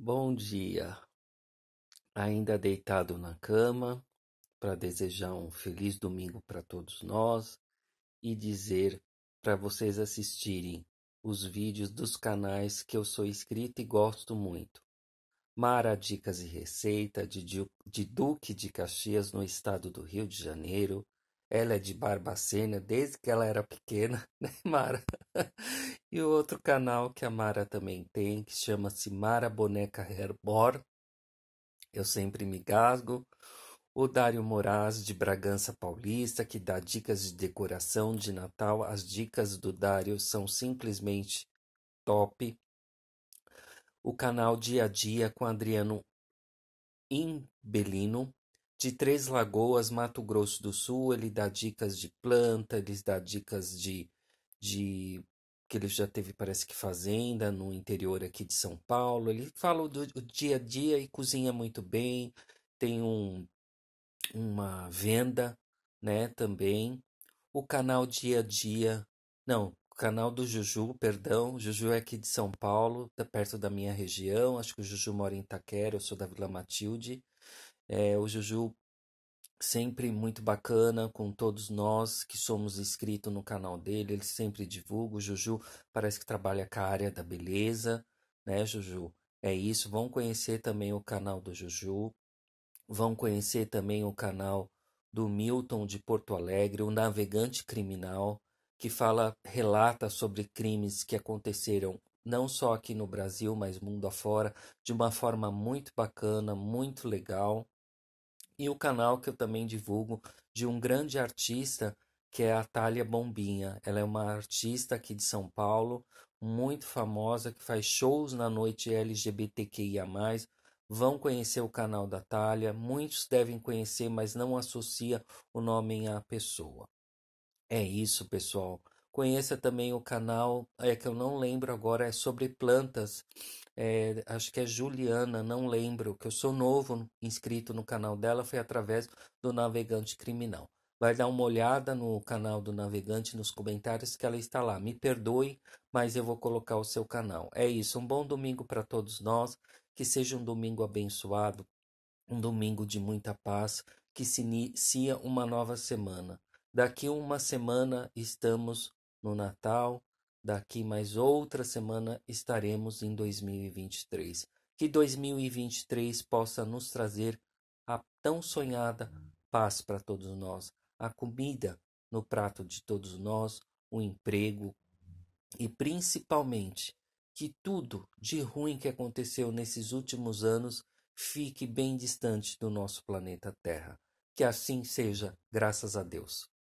Bom dia! Ainda deitado na cama, para desejar um feliz domingo para todos nós e dizer para vocês assistirem os vídeos dos canais que eu sou inscrito e gosto muito. Mara Dicas e Receita, de, de Duque de Caxias, no estado do Rio de Janeiro. Ela é de Barbacena desde que ela era pequena, né, Mara? e o outro canal que a Mara também tem, que chama-se Mara Boneca Herbor. Eu sempre me gasgo. O Dário Moraes, de Bragança Paulista, que dá dicas de decoração de Natal. As dicas do Dário são simplesmente top. O canal Dia a Dia com Adriano Imbelino, de Três Lagoas, Mato Grosso do Sul. Ele dá dicas de planta, ele dá dicas de de que ele já teve, parece que fazenda no interior aqui de São Paulo. Ele fala do, do dia a dia e cozinha muito bem. Tem um, uma venda, né, também. O canal Dia a Dia, não, o canal do Juju, perdão. Juju é aqui de São Paulo, tá perto da minha região. Acho que o Juju mora em Itaquera, eu sou da Vila Matilde. É, o Juju sempre muito bacana com todos nós que somos inscritos no canal dele. Ele sempre divulga. O Juju parece que trabalha com a área da beleza, né, Juju? É isso. Vão conhecer também o canal do Juju. Vão conhecer também o canal do Milton de Porto Alegre, o navegante criminal, que fala, relata sobre crimes que aconteceram não só aqui no Brasil, mas mundo afora, de uma forma muito bacana, muito legal e o canal que eu também divulgo de um grande artista que é a Thalia Bombinha. Ela é uma artista aqui de São Paulo, muito famosa, que faz shows na noite LGBTQIA. Vão conhecer o canal da Thalia, muitos devem conhecer, mas não associa o nome à pessoa. É isso, pessoal. Conheça também o canal, é que eu não lembro agora, é sobre plantas. É, acho que é Juliana, não lembro, que eu sou novo inscrito no canal dela, foi através do Navegante Criminal. Vai dar uma olhada no canal do Navegante nos comentários que ela está lá. Me perdoe, mas eu vou colocar o seu canal. É isso, um bom domingo para todos nós, que seja um domingo abençoado, um domingo de muita paz, que se inicia uma nova semana. Daqui uma semana estamos no Natal, daqui mais outra semana estaremos em 2023. Que 2023 possa nos trazer a tão sonhada paz para todos nós, a comida no prato de todos nós, o emprego e principalmente que tudo de ruim que aconteceu nesses últimos anos fique bem distante do nosso planeta Terra. Que assim seja, graças a Deus.